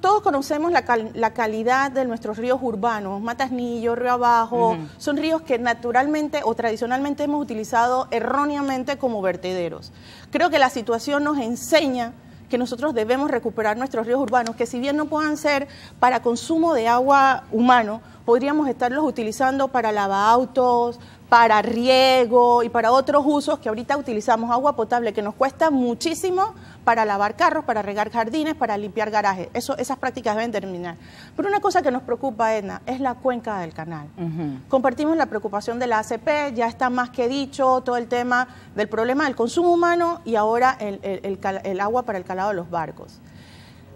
Todos conocemos la, calidad de nuestros ríos urbanos, Matasnillo, Río Abajo, son ríos que naturalmente o tradicionalmente hemos utilizado erróneamente como vertederos. Creo que la situación nos enseña que nosotros debemos recuperar nuestros ríos urbanos, que si bien no puedan ser para consumo de agua humano, podríamos estarlos utilizando para autos, para riego y para otros usos que ahorita utilizamos agua potable que nos cuesta muchísimo para lavar carros, para regar jardines, para limpiar garajes. Eso, esas prácticas deben terminar. Pero una cosa que nos preocupa, Edna, es la cuenca del canal. Compartimos la preocupación de la ACP, ya está más que dicho todo el tema del problema del consumo humano y ahora el agua para el calado de los barcos.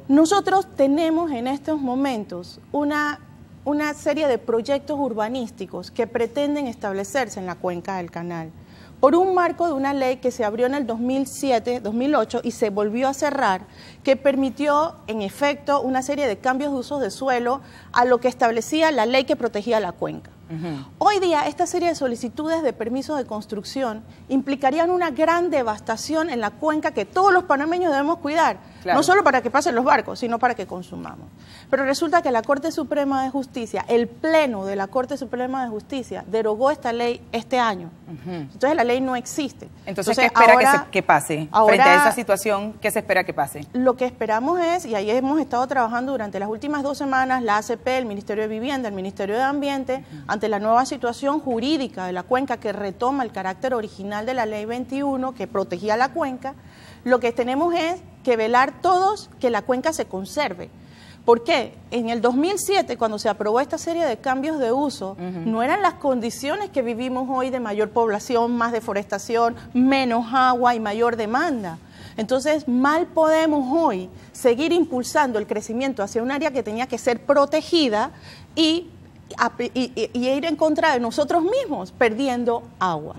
Nosotros tenemos en estos momentos una una serie de proyectos urbanísticos que pretenden establecerse en la cuenca del canal. Por un marco de una ley que se abrió en el 2007-2008 y se volvió a cerrar, que permitió, en efecto, una serie de cambios de usos de suelo a lo que establecía la ley que protegía la cuenca. Hoy día, esta serie de solicitudes de permisos de construcción implicarían una gran devastación en la cuenca que todos los panameños debemos cuidar no solo para que pasen los barcos, sino para que consumamos. Pero resulta que la Corte Suprema de Justicia, el Pleno de la Corte Suprema de Justicia, derogó esta ley este año. Entonces la ley no existe. Entonces, ¿qué espera que, pase? Frente a esa situación, ¿qué se espera que pase? Lo que esperamos es, y ahí hemos estado trabajando durante las últimas dos semanas, la ACP, el Ministerio de Vivienda, el Ministerio de Ambiente, ante la nueva situación jurídica de la cuenca que retoma el carácter original de la Ley 21, que protegía la cuenca, lo que tenemos es que velar todos que la cuenca se conserve. porque En el 2007, cuando se aprobó esta serie de cambios de uso, no eran las condiciones que vivimos hoy de mayor población, más deforestación, menos agua y mayor demanda. Entonces, mal podemos hoy seguir impulsando el crecimiento hacia un área que tenía que ser protegida y ir en contra de nosotros mismos, perdiendo agua.